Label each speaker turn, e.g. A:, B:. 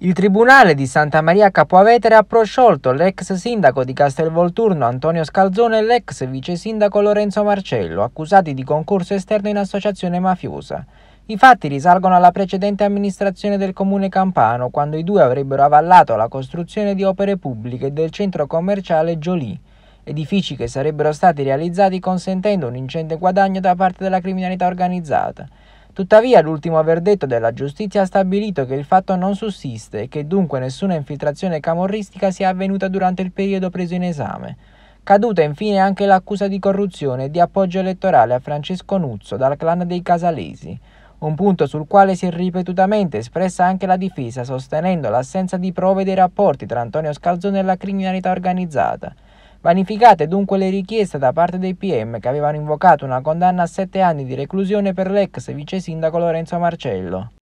A: Il Tribunale di Santa Maria Capoavetere ha prosciolto l'ex sindaco di Castelvolturno Antonio Scalzone e l'ex vice sindaco Lorenzo Marcello, accusati di concorso esterno in associazione mafiosa. I fatti risalgono alla precedente amministrazione del comune campano, quando i due avrebbero avallato la costruzione di opere pubbliche del centro commerciale Jolie, edifici che sarebbero stati realizzati consentendo un ingente guadagno da parte della criminalità organizzata. Tuttavia l'ultimo verdetto della giustizia ha stabilito che il fatto non sussiste e che dunque nessuna infiltrazione camorristica sia avvenuta durante il periodo preso in esame. Caduta infine anche l'accusa di corruzione e di appoggio elettorale a Francesco Nuzzo dal clan dei Casalesi, un punto sul quale si è ripetutamente espressa anche la difesa sostenendo l'assenza di prove dei rapporti tra Antonio Scalzone e la criminalità organizzata, Vanificate dunque le richieste da parte dei PM che avevano invocato una condanna a sette anni di reclusione per l'ex vice sindaco Lorenzo Marcello.